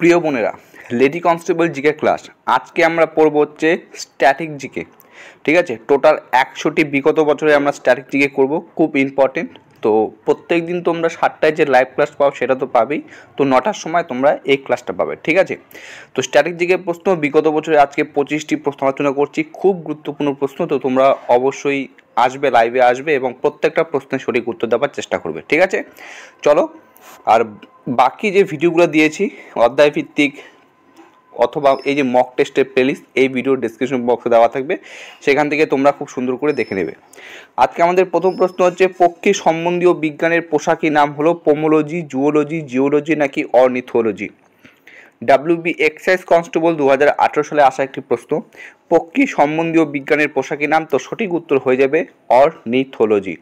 প্রিয় বোনেরা lady constable GK class আজকে আমরা পড়ব হচ্ছে স্ট্যাটিক জিকে ঠিক আছে টোটাল একশোটি বিগত বছরে আমরা স্ট্যাটিক জিকে করব খুব ইম্পর্টেন্ট তো প্রত্যেক দিন তোমরা সাতটায় যে লাইভ ক্লাস পাও সেটা তো পাবেই তো নটার সময় তোমরা এই ক্লাসটা পাবে ঠিক আছে তো স্ট্যাটিক জিকে প্রশ্ন বিগত বছরে আজকে পঁচিশটি প্রশ্ন আলোচনা করছি খুব গুরুত্বপূর্ণ প্রশ্ন তো তোমরা অবশ্যই আসবে লাইভে আসবে এবং প্রত্যেকটা প্রশ্নের সঠিক উত্তর দেওয়ার চেষ্টা করবে ঠিক আছে চলো আর বাকি যে ভিডিওগুলো দিয়েছি অধ্যায়ভিত্তিক অথবা এই যে মক টেস্টের প্লেলিস্ট এই ভিডিও ডিসক্রিপশন বক্সে দেওয়া থাকবে সেখান থেকে তোমরা খুব সুন্দর করে দেখে নেবে আজকে আমাদের প্রথম প্রশ্ন হচ্ছে পক্ষী সম্বন্ধীয় বিজ্ঞানের পোশাকই নাম হলো পোমোলজি জুওলজি জিওলজি নাকি অর্নিথোলজি বি এক্সাইজ কনস্টেবল দু সালে আসা একটি প্রশ্ন পক্ষী সম্বন্ধীয় বিজ্ঞানের পোশাকি নাম তো সঠিক উত্তর হয়ে যাবে ornithology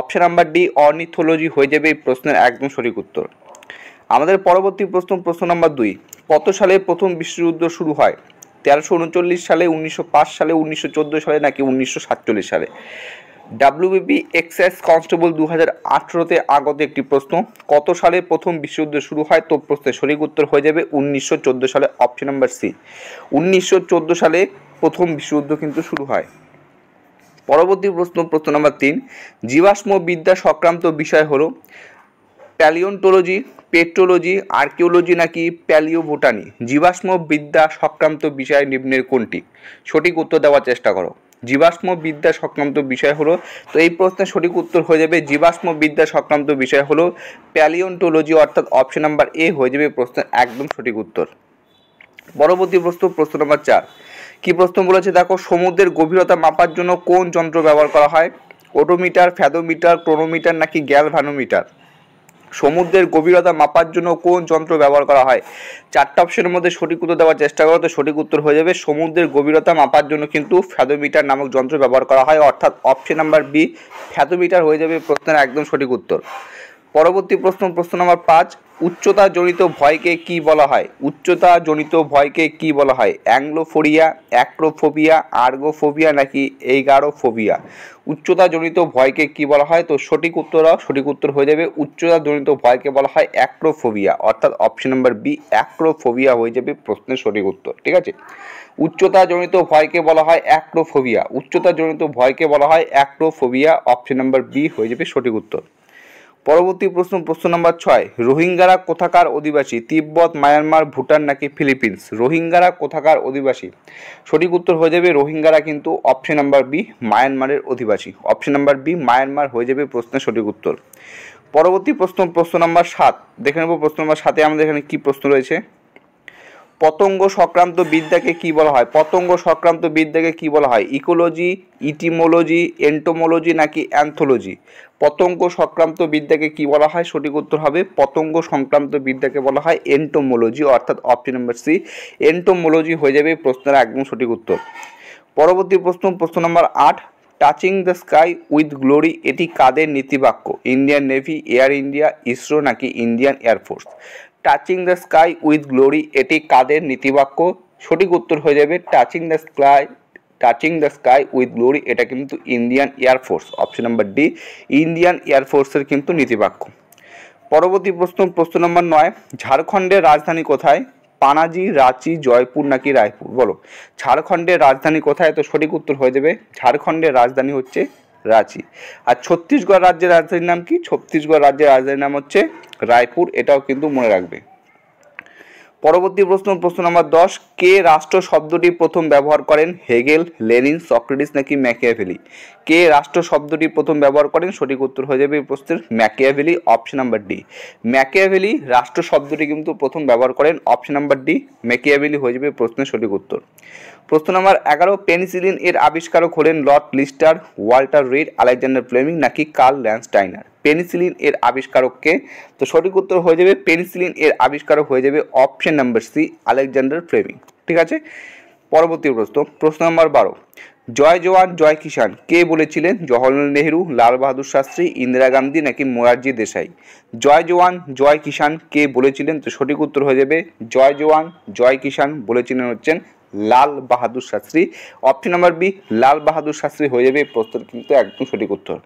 option number D ornithology হয়ে যাবে এই প্রশ্নের একদম সঠিক উত্তর আমাদের পরবর্তী প্রশ্ন প্রশ্ন নাম্বার দুই কত সালে প্রথম বিশ্বযুদ্ধ শুরু হয় তেরোশো উনচল্লিশ সালে উনিশশো সালে উনিশশো সালে নাকি উনিশশো সালে ডাব্লিউবিপি এক্সাইজ কনস্টেবল দু হাজার আঠেরোতে আগত একটি প্রশ্ন কত সালে প্রথম বিশ্বযুদ্ধ শুরু হয় তো প্রশ্নের সঠিক উত্তর হয়ে যাবে উনিশশো সালে অপশন নাম্বার সি উনিশশো সালে প্রথম বিশ্বযুদ্ধ কিন্তু শুরু হয় পরবর্তী প্রশ্ন প্রশ্ন নম্বর তিন জীবাশ্ম বিদ্যা সংক্রান্ত বিষয় হলো প্যালিওন্টোলজি পেট্রোলজি আর্কিওলজি নাকি প্যালিওভোটানি জীবাশ্ম বিদ্যা সংক্রান্ত বিষয় নিম্নের কোনটি সঠিক উত্তর দেওয়ার চেষ্টা করো জীবাশ্ম বিদ্যা সংক্রান্ত বিষয় হলো তো এই প্রশ্নের সঠিক উত্তর হয়ে যাবে জীবাশ্ম বিদ্যা সংক্রান্ত বিষয় হলো প্যালিওন্টোলজি অর্থাৎ অপশন নাম্বার এ হয়ে যাবে প্রশ্নের একদম সঠিক উত্তর পরবর্তী প্রশ্ন প্রশ্ন নম্বর চার কি প্রশ্ন বলেছে দেখো সমুদ্রের গভীরতা মাপার জন্য কোন যন্ত্র ব্যবহার করা হয় ওটোমিটার ফ্যাদোমিটার ক্রোনোমিটার নাকি ভ্যানোমিটার সমুদ্রের গভীরতা মাপার জন্য কোন যন্ত্র ব্যবহার করা হয় চারটা অপশনের মধ্যে সঠিক উত্তর দেওয়ার চেষ্টা করো তো সঠিক উত্তর হয়ে যাবে সমুদ্রের গভীরতা মাপার জন্য কিন্তু ফ্যাদোমিটার নামক যন্ত্র ব্যবহার করা হয় অর্থাৎ অপশন নাম্বার বি ফ্যাদোমিটার হয়ে যাবে প্রশ্নের একদম সঠিক উত্তর পরবর্তী প্রশ্ন প্রশ্ন নম্বর পাঁচ উচ্চতা জনিত ভয়কে কি বলা হয় উচ্চতা জনিত ভয়কে কি বলা হয় অ্যাংলোফোরিয়া অ্যাক্রোফোবিয়া আর্গোফোবিয়া নাকি এইগারোফোবিয়া উচ্চতা জনিত ভয়কে কি বলা হয় তো সঠিক উত্তর সঠিক উত্তর হয়ে যাবে উচ্চতা জনিত ভয়কে বলা হয় অ্যাক্রোফোবিয়া অর্থাৎ অপশন নাম্বার বি অ্যাক্রোফোবিয়া হয়ে যাবে প্রশ্নের সঠিক উত্তর ঠিক আছে উচ্চতা জনিত ভয়কে বলা হয় অ্যাক্রোফোবিয়া উচ্চতা জনিত ভয়কে বলা হয় অ্যাক্রোফোবিয়া অপশন নাম্বার বি হয়ে যাবে সঠিক উত্তর পরবর্তী প্রশ্ন প্রশ্ন নম্বর ছয় রোহিঙ্গারা কোথাকার অধিবাসী তিব্বত মায়ানমার ভুটান নাকি ফিলিপিন্স রোহিঙ্গারা কোথাকার অধিবাসী সঠিক উত্তর হয়ে যাবে রোহিঙ্গারা কিন্তু অপশন নাম্বার বি মায়ানমারের অধিবাসী অপশন নাম্বার বি মায়ানমার হয়ে যাবে প্রশ্নের সঠিক উত্তর পরবর্তী প্রশ্ন প্রশ্ন নম্বর সাত দেখে নেব প্রশ্ন নম্বর সাতে আমাদের এখানে কী প্রশ্ন রয়েছে পতঙ্গ সংক্রান্ত বিদ্যাকে কি বলা হয় পতঙ্গ সংক্রান্ত বিদ্যাকে কি বলা হয় ইকোলজি ইটিমোলজি এন্টোমোলজি নাকি অ্যান্থোলজি পতঙ্গ সংক্রান্ত বিদ্যাকে কি বলা হয় সঠিক উত্তর হবে পতঙ্গ সংক্রান্ত বিদ্যাকে বলা হয় এন্টোমোলজি অর্থাৎ অপশন নাম্বার সি এন্টোমোলজি হয়ে যাবে প্রশ্নের একদম সঠিক উত্তর পরবর্তী প্রশ্ন প্রশ্ন নম্বর আট touching the sky with glory এটি কাদের নীতিবাক্য Indian navy Air India ISRO নাকি Indian air force touching the sky with glory এটি কাদের নীতিবাক্য সঠিক উত্তর হয়ে যাবে touching the sky touching the sky with glory এটা কিন্তু Indian air force option number D Indian এয়ারফোর্সের কিন্তু নীতিবাক্য পরবর্তী প্রশ্ন প্রশ্ন নম্বর নয় ঝাড়খণ্ডের রাজধানী কোথায় পানাজি রাঁচি জয়পুর নাকি রায়পুর বলো ঝাড়খণ্ডের রাজধানী কোথায় তো সঠিক উত্তর হয়ে যাবে ঝাড়খণ্ডের রাজধানী হচ্ছে রাঁচি আর ছত্তিশগড় রাজ্যের রাজধানীর নাম কি ছত্তিশগড় রাজ্যের রাজধানীর নাম হচ্ছে রায়পুর এটাও কিন্তু মনে রাখবে পরবর্তী প্রশ্ন প্রশ্ন নম্বর দশ কে রাষ্ট্র শব্দটি প্রথম ব্যবহার করেন হেগেল লেনিন সক্রেটিস নাকি ম্যাকিয়াভেলি কে রাষ্ট্র শব্দটি প্রথম ব্যবহার করেন সঠিক উত্তর হয়ে যাবে এই প্রশ্নের Machiavelli option number D Machiavelli রাষ্ট্র শব্দটি কিন্তু প্রথম ব্যবহার করেন অপশন নাম্বার ডি ম্যাকিয়াভেলি হয়ে যাবে প্রশ্নের সঠিক উত্তর প্রশ্ন নম্বর এগারো পেনিসিলিন এর আবিষ্কারক হলেন Lord Lister Walter Reed Alexander Fleming নাকি কার্ল ল্যান্সটাইনার পেনিসিলিন এর আবিষ্কারককে তো সঠিক উত্তর হয়ে যাবে পেনিসিলিন এর আবিষ্কারক হয়ে যাবে option number C Alexander Fleming ঠিক আছে পরবর্তী প্রশ্ন প্রশ্ন নম্বর বারো জয় জওয়ান জয় কিষান কে বলেছিলেন জওহরলাল নেহরু লাল বাহাদুর শাস্ত্রী ইন্দিরা গান্ধী নাকি মোরারজি দেশাই জয় জওয়ান জয় কিষান কে বলেছিলেন তো সঠিক উত্তর হয়ে যাবে জয় জওয়ান জয় কিষান বলেছিলেন হচ্ছেন Lal Bahadur Shastri option number B Lal Bahadur Shastri হয়ে যাবে প্রশ্নের কিন্তু একদম সঠিক উত্তর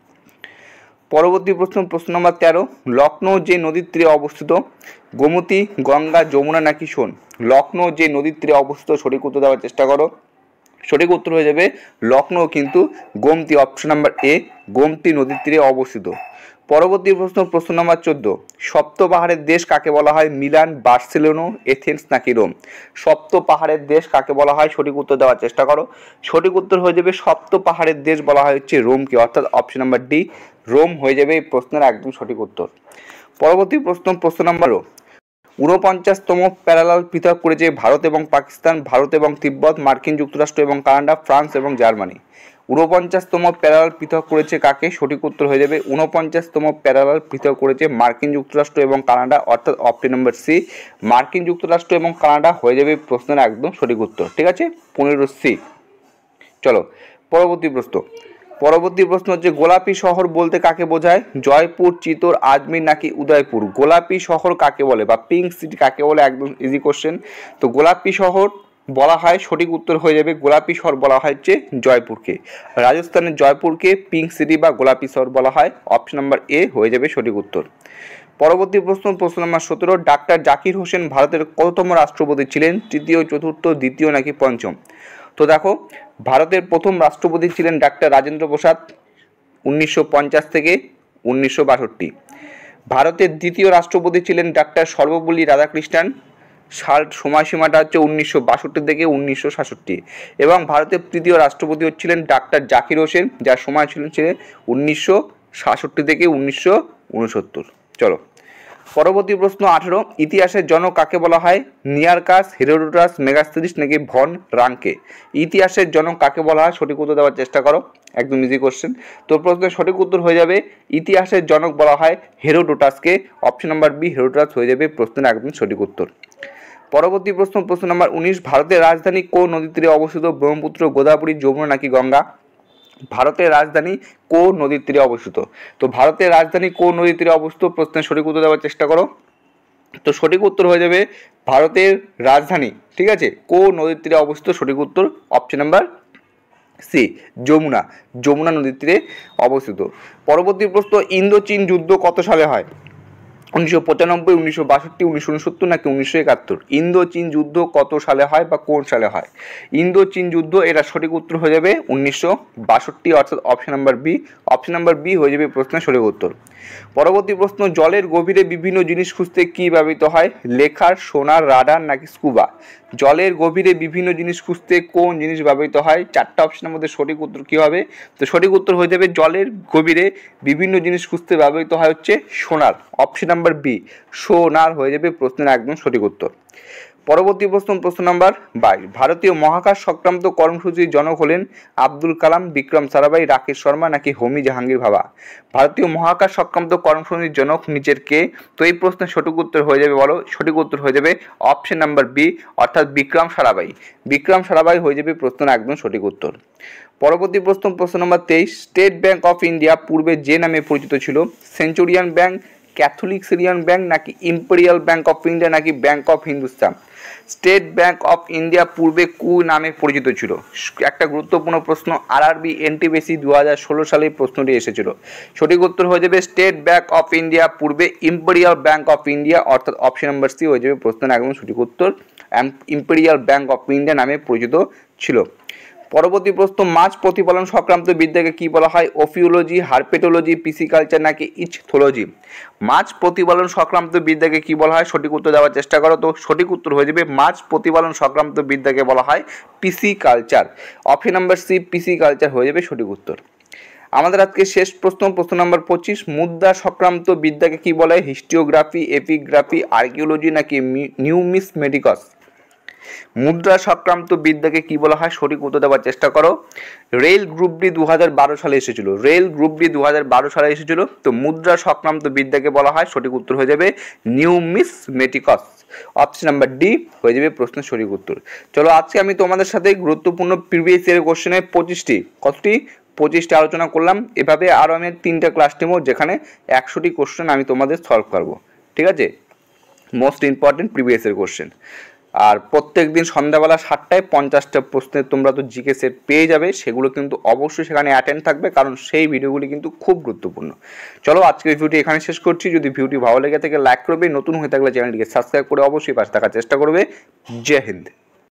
পরবর্তী প্রশ্ন প্রশ্ন নম্বর তেরো লখনৌ যে নদীর তীরে অবস্থিত গোমতী গঙ্গা যমুনা নাকি শোন লখনৌ যে নদীর তীরে অবস্থিত সঠিক উত্তর দেওয়ার চেষ্টা করো সঠিক উত্তর হয়ে যাবে লখনৌ কিন্তু Gomti option number A Gomti নদীর তীরে অবস্থিত পরবর্তী প্রশ্ন প্রশ্ন নম্বর চোদ্দ সপ্ত পাহাড়ের দেশ কাকে বলা হয় মিলান বার্সেলোনো এথেন্স নাকি রোম সপ্ত পাহাড়ের দেশ কাকে বলা হয় সঠিক উত্তর দেওয়ার চেষ্টা করো সঠিক উত্তর হয়ে যাবে সপ্ত পাহাড়ের দেশ বলা হয় হচ্ছে রোমকে অর্থাৎ অপশন নাম্বার ডি রোম হয়ে যাবে এই প্রশ্নের একদম সঠিক উত্তর পরবর্তী প্রশ্ন প্রশ্ন নাম্বারও ঊনপঞ্চাশতম প্যারালাল পৃথক করেছে ভারত এবং পাকিস্তান ভারত এবং তিব্বত মার্কিন যুক্তরাষ্ট্র এবং কানাডা ফ্রান্স এবং জার্মানি ঊনপঞ্চাশতম প্যারাল পৃথক করেছে কাকে সঠিক উত্তর হয়ে যাবে ঊনপঞ্চাশতম প্যারাল পৃথক করেছে মার্কিন যুক্তরাষ্ট্র এবং কানাডা অর্থাৎ অপশন নম্বর সি মার্কিন যুক্তরাষ্ট্র এবং কানাডা হয়ে যাবে প্রশ্নের একদম সঠিক উত্তর ঠিক আছে পনেরো সি চলো পরবর্তী প্রশ্ন পরবর্তী প্রশ্ন হচ্ছে গোলাপি শহর বলতে কাকে বোঝায় জয়পুর চিতোর আজমির নাকি উদয়পুর গোলাপি শহর কাকে বলে বা পিঙ্ক সিটি কাকে বলে একদম ইজি কোশ্চেন তো গোলাপি শহর বলা হয় সঠিক উত্তর হয়ে যাবে গোলাপি শহর বলা হয় যে জয়পুরকে রাজস্থানের জয়পুরকে পিঙ্ক সিটি বা গোলাপি শহর বলা হয় অপশন নাম্বার এ হয়ে যাবে সঠিক উত্তর পরবর্তী প্রশ্ন প্রশ্ন নম্বর সতেরো ডাক্তার জাকির হোসেন ভারতের কততম রাষ্ট্রপতি ছিলেন তৃতীয় চতুর্থ দ্বিতীয় নাকি পঞ্চম তো দেখো ভারতের প্রথম রাষ্ট্রপতি ছিলেন ডাক্তার রাজেন্দ্র প্রসাদ উনিশশো থেকে উনিশশো ভারতের দ্বিতীয় রাষ্ট্রপতি ছিলেন ডাক্তার সর্বপল্লী রাধাকৃষ্ণান সাল সময়সীমাটা হচ্ছে উনিশশো বাষট্টি থেকে উনিশশো সাতষট্টি এবং ভারতের তৃতীয় রাষ্ট্রপতি হচ্ছিলেন ডাক্তার জাকির হোসেন যার সময় ছিলেন ছিলেন উনিশশো সাতষট্টি থেকে উনিশশো উনসত্তর চলো পরবর্তী প্রশ্ন আঠেরো ইতিহাসের জনক কাকে বলা হয় নিয়ারকাস হেরোডোটাস মেগাস্থিস নাকি ভন রাঙ্কে ইতিহাসের জনক কাকে বলা হয় সঠিক উত্তর দেওয়ার চেষ্টা করো একদম ইজি কোশ্চেন তো প্রশ্নের সঠিক উত্তর হয়ে যাবে ইতিহাসের জনক বলা হয় হেরোডোটাসকে অপশন নাম্বার বি হেরোডোটাস হয়ে যাবে প্রশ্নের একদম সঠিক উত্তর পরবর্তী প্রশ্ন প্রশ্ন নম্বর উনিশ ভারতের রাজধানী কোন নদী তীরে অবস্থিত ব্রহ্মপুত্র গোদাবরী যমুনা নাকি গঙ্গা ভারতের রাজধানী কোন নদীর তীরে অবস্থিত তো ভারতের রাজধানী কোন নদীর তীরে অবস্থিত প্রশ্নের সঠিক উত্তর দেওয়ার চেষ্টা করো তো সঠিক উত্তর হয়ে যাবে ভারতের রাজধানী ঠিক আছে কোন নদীর তীরে অবস্থিত সঠিক উত্তর option number C Yamuna Yamuna নদীর তীরে অবস্থিত পরবর্তী প্রশ্ন ইন্দো চীন যুদ্ধ কত সালে হয় উনিশশো পঁচানব্বই উনিশশো বাষট্টি উনিশশো উনসত্তর নাকি উনিশশো একাত্তর ইন্দো চীন যুদ্ধ কত সালে হয় বা কোন সালে হয় ইন্দো চীন যুদ্ধ এটা সঠিক উত্তর হয়ে যাবে উনিশশো বাষট্টি অর্থাৎ option number B option number B হয়ে যাবে প্রশ্নের সঠিক উত্তর পরবর্তী প্রশ্ন জলের গভীরে বিভিন্ন জিনিস খুঁজতে কী ব্যবহৃত হয় লেখার সোনার রাডার নাকি স্কুবা জলের গভীরে বিভিন্ন জিনিস খুঁজতে কোন জিনিস ব্যবহৃত হয় চারটা অপশনের মধ্যে সঠিক উত্তর কী হবে তো সঠিক উত্তর হয়ে যাবে জলের গভীরে বিভিন্ন জিনিস খুঁজতে ব্যবহৃত হয় হচ্ছে সোনার অপশন নাম্বার বি সোনার হয়ে যাবে প্রশ্নের একদম সঠিক উত্তর পরবর্তী প্রশ্ন প্রশ্ন নাম্বার বাইশ ভারতীয় মহাকাশ সংক্রান্ত কর্মসূচির জনক হলেন আব্দুল কালাম বিক্রম সারাভাই রাকেশ শর্মা নাকি হোমি জাহাঙ্গীর ভাবা ভারতীয় মহাকাশ সংক্রান্ত কর্মসূচির জনক নিচের কে তো এই প্রশ্নের সঠিক উত্তর হয়ে যাবে বলো সঠিক উত্তর হয়ে যাবে অপশন নাম্বার বি অর্থাৎ বিক্রম সারাভাই বিক্রম সারাভাই হয়ে যাবে প্রশ্ন একদম সঠিক উত্তর পরবর্তী প্রশ্ন প্রশ্ন নম্বর তেইশ স্টেট ব্যাঙ্ক অফ ইন্ডিয়া পূর্বে যে নামে পরিচিত ছিল Centurion bank Catholic Syrian bank নাকি ইম্পেরিয়াল ব্যাংক অফ ইন্ডিয়া নাকি bank of Hindustan state bank of India পূর্বে কু নামে পরিচিত ছিল একটা গুরুত্বপূর্ণ প্রশ্ন আরআরবি এনটিবিসি দু হাজার ষোলো সালে প্রশ্নটি এসেছিল সঠিক উত্তর হয়ে যাবে স্টেট ব্যাংক অফ ইন্ডিয়া পূর্বে ইম্পেরিয়াল ব্যাংক অফ ইন্ডিয়া অর্থাৎ অপশন নাম্বার সি হয়ে যাবে প্রশ্ন একদম সঠিক উত্তর ইম্পেরিয়াল ব্যাংক অফ ইন্ডিয়া নামে পরিচিত ছিল পরবর্তী প্রশ্ন মাছ প্রতিপালন সংক্রান্ত বিদ্যাকে কি বলা হয় অফিওলজি হারপেটোলজি পিসিকালচার নাকি ইচথোলজি মাছ প্রতিপালন সংক্রান্ত বিদ্যাকে কি বলা হয় সঠিক উত্তর দেওয়ার চেষ্টা করো তো সঠিক উত্তর হয়ে যাবে মাছ প্রতিপালন সংক্রান্ত বিদ্যাকে বলা হয় pisciculture option number C pisciculture হয়ে যাবে সঠিক উত্তর আমাদের আজকে শেষ প্রশ্ন প্রশ্ন নম্বর পঁচিশ মুদ্রা সংক্রান্ত বিদ্যাকে কি বলে হিস্টিওগ্রাফি এপিগ্রাফি আর্কিওলজি নাকি নিউমিস মেডিকস মুদ্রা সংক্রান্ত বিদ্যাকে কি বলা হয় সঠিক উত্তর দেওয়ার চেষ্টা করো রেল গ্রুপ ডি দু সালে এসেছিল রেল গ্রুপ ডি দু সালে এসেছিল তো মুদ্রা সংক্রান্ত বিদ্যাকে বলা হয় সঠিক উত্তর হয়ে যাবে numismatics option number D হয়ে যাবে প্রশ্নের সঠিক উত্তর চলো আজকে আমি তোমাদের সাথে গুরুত্বপূর্ণ প্রিভিয়াস ইয়ারের কোশ্চেনের পঁচিশটি কতটি পঁচিশটি আলোচনা করলাম এভাবে আরও আমি তিনটা ক্লাস টিমও যেখানে একশোটি কোশ্চেন আমি তোমাদের সলভ করবো ঠিক আছে মোস্ট ইম্পর্টেন্ট প্রিভিয়াসের কোশ্চেন আর প্রত্যেক দিন সন্ধ্যাবেলা সাতটায় পঞ্চাশটা প্রশ্নের তোমরা তো জিকে সেট পেয়ে যাবে সেগুলো কিন্তু অবশ্যই সেখানে অ্যাটেন্ড থাকবে কারণ সেই ভিডিওগুলি কিন্তু খুব গুরুত্বপূর্ণ চলো আজকের ভিডিওটি এখানে শেষ করছি যদি ভিডিওটি ভালো লেগে থাকে লাইক করবে নতুন হয়ে থাকলে চ্যানেলটিকে সাবস্ক্রাইব করে অবশ্যই পাশে থাকার চেষ্টা করবে জয় হিন্দ